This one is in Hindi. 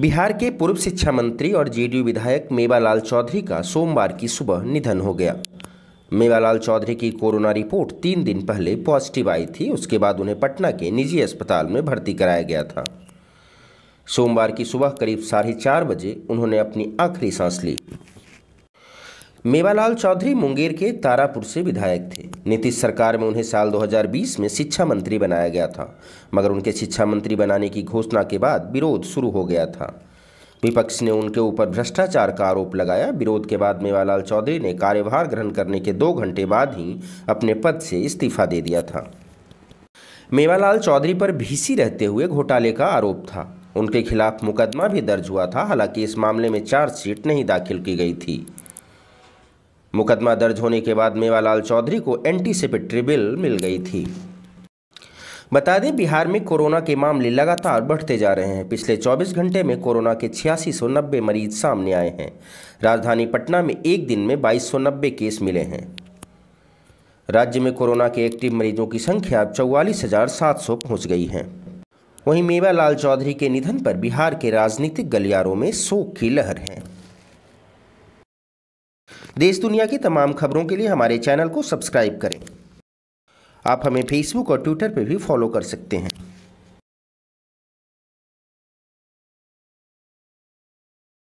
बिहार के पूर्व शिक्षा मंत्री और जेडीयू विधायक मेवालाल चौधरी का सोमवार की सुबह निधन हो गया मेवालाल चौधरी की कोरोना रिपोर्ट तीन दिन पहले पॉजिटिव आई थी उसके बाद उन्हें पटना के निजी अस्पताल में भर्ती कराया गया था सोमवार की सुबह करीब साढ़े चार बजे उन्होंने अपनी आखिरी सांस ली मेवालाल चौधरी मुंगेर के तारापुर से विधायक थे नीतीश सरकार में उन्हें साल 2020 में शिक्षा मंत्री बनाया गया था मगर उनके शिक्षा मंत्री बनाने की घोषणा के बाद विरोध शुरू हो गया था विपक्ष ने उनके ऊपर भ्रष्टाचार का आरोप लगाया विरोध के बाद मेवालाल चौधरी ने कार्यभार ग्रहण करने के दो घंटे बाद ही अपने पद से इस्तीफा दे दिया था मेवालाल चौधरी पर भीसी रहते हुए घोटाले का आरोप था उनके खिलाफ मुकदमा भी दर्ज हुआ था हालांकि इस मामले में चार्जशीट नहीं दाखिल की गई थी मुकदमा दर्ज होने के बाद मेवालाल चौधरी को एंटीसिपेटरी बिल मिल गई थी बता दें बिहार में कोरोना के मामले लगातार बढ़ते जा रहे हैं पिछले 24 घंटे में कोरोना के छियासी सौ नब्बे मरीज सामने आए हैं राजधानी पटना में एक दिन में बाईस सौ नब्बे केस मिले हैं राज्य में कोरोना के एक्टिव मरीजों की संख्या अब चौवालीस हज़ार सात सौ पहुंच गई है वहीं मेवालाल चौधरी के निधन पर बिहार के राजनीतिक गलियारों में शोक की लहर है देश दुनिया की तमाम खबरों के लिए हमारे चैनल को सब्सक्राइब करें आप हमें फेसबुक और ट्विटर पर भी फॉलो कर सकते हैं